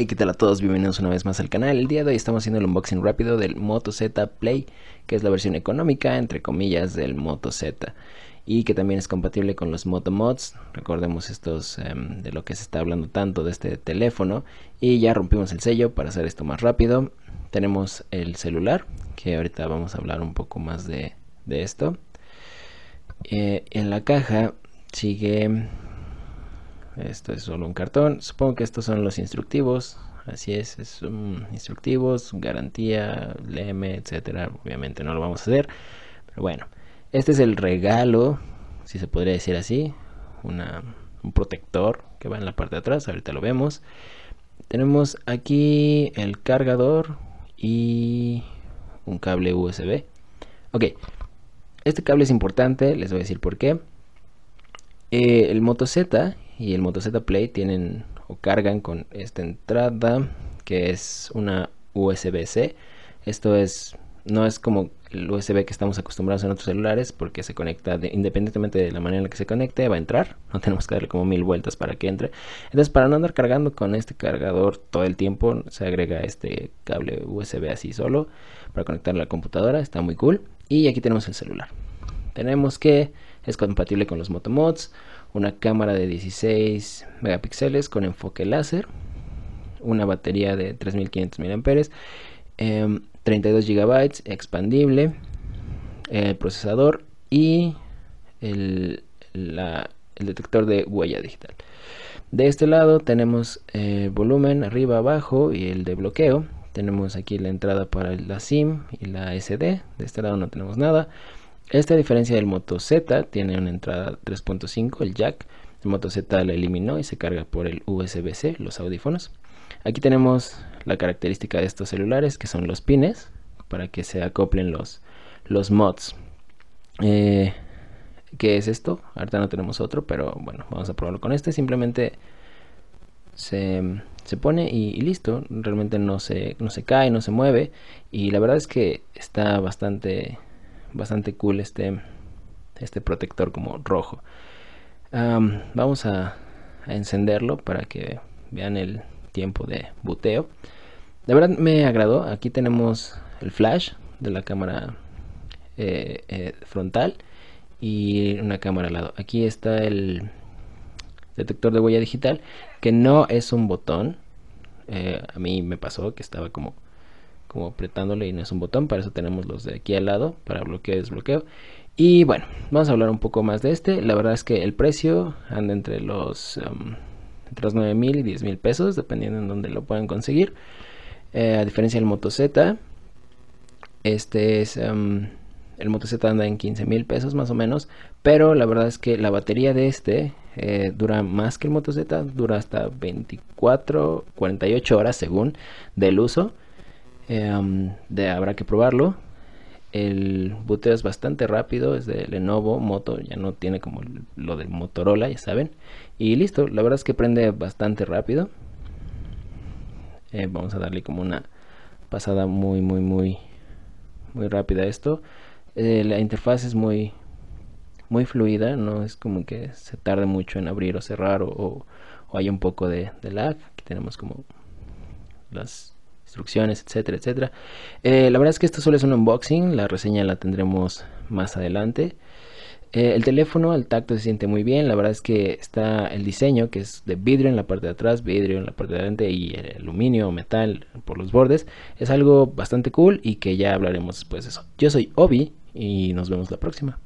Hey, ¿qué tal a todos? Bienvenidos una vez más al canal. El día de hoy estamos haciendo el unboxing rápido del Moto Z Play, que es la versión económica, entre comillas, del Moto Z. Y que también es compatible con los Moto Mods. Recordemos estos em, de lo que se está hablando tanto de este teléfono. Y ya rompimos el sello para hacer esto más rápido. Tenemos el celular, que ahorita vamos a hablar un poco más de, esto. Eh, en la caja sigue esto es solo un cartón. Supongo que estos son los instructivos. Así es, es um, instructivos, garantía, leme, etcétera. Obviamente no lo vamos a hacer, pero bueno, este es el regalo, si se podría decir así, un protector que va en la parte de atrás. Ahorita lo vemos. Tenemos aquí el cargador y un cable USB. Ok, este cable es importante, les voy a decir por qué. Eh, el Moto Z y el z Play tienen o cargan con esta entrada que es una USB-C. Esto es no es como el USB que estamos acostumbrados en otros celulares porque se conecta independientemente de la manera en la que se conecte, va a entrar. No tenemos que darle como mil vueltas para que entre. Entonces, para no andar cargando con este cargador todo el tiempo, se agrega este cable USB así solo para conectar la computadora. Está muy cool. Y aquí tenemos el celular. Tenemos que es compatible con los moto mods una cámara de 16 megapíxeles con enfoque láser, una batería de 3500 mAh, 32 GB expandible, el procesador y el, el, detector de huella digital. De este lado tenemos el eh, volumen arriba, abajo y el de bloqueo. Tenemos aquí la entrada para la SIM y la SD. De este lado no tenemos nada. Esta diferencia del Moto Z tiene una entrada 3.5, el jack. El Moto Z la eliminó y se carga por el USB-C, los audífonos. Aquí tenemos la característica de estos celulares que son los pines para que se acoplen los, los mods. Eh, ¿Qué es esto? Ahorita no tenemos otro, pero bueno, vamos a probarlo con este. Simplemente se, pone y, listo. Realmente no se, no se cae, no se mueve. Y la verdad es que está bastante bastante cool este, este protector como rojo. vamos a, encenderlo para que vean el tiempo de buteo. de verdad me agradó. Aquí tenemos el flash de la cámara eh, eh, frontal y una cámara al lado. Aquí está el detector de huella digital que no es un botón. Eh, a mí me pasó que estaba como como apretándole y no es un botón, para eso tenemos los de aquí al lado, para bloqueo y desbloqueo. Y bueno, vamos a hablar un poco más de este, la verdad es que el precio anda entre los, em, entre los 9 mil y 10 mil pesos, dependiendo en donde lo puedan conseguir. Eh, a diferencia del Moto Z, este es... Em, el Moto Z anda en 15 mil pesos más o menos, pero la verdad es que la batería de este eh, dura más que el Moto Z, dura hasta 24, 48 horas según del uso. Em, de, habrá que probarlo. El bote es bastante rápido, es de Lenovo, Moto, ya no tiene como lo de Motorola, ya saben. Y listo, la verdad es que prende bastante rápido. Eh, vamos a darle como una pasada muy, muy, muy, muy rápida a esto. Eh, la interfaz es muy, muy fluida, no es como que se tarde mucho en abrir o cerrar o, hay un poco de, de lag. Aquí tenemos como las instrucciones, etcétera, etcétera. Eh, la verdad es que esto solo es un unboxing, la reseña la tendremos más adelante. Eh, el teléfono, al tacto se siente muy bien, la verdad es que está el diseño que es de vidrio en la parte de atrás, vidrio en la parte de adelante y aluminio o metal por los bordes. Es algo bastante cool y que ya hablaremos después de eso. Yo soy Obi y nos vemos la próxima.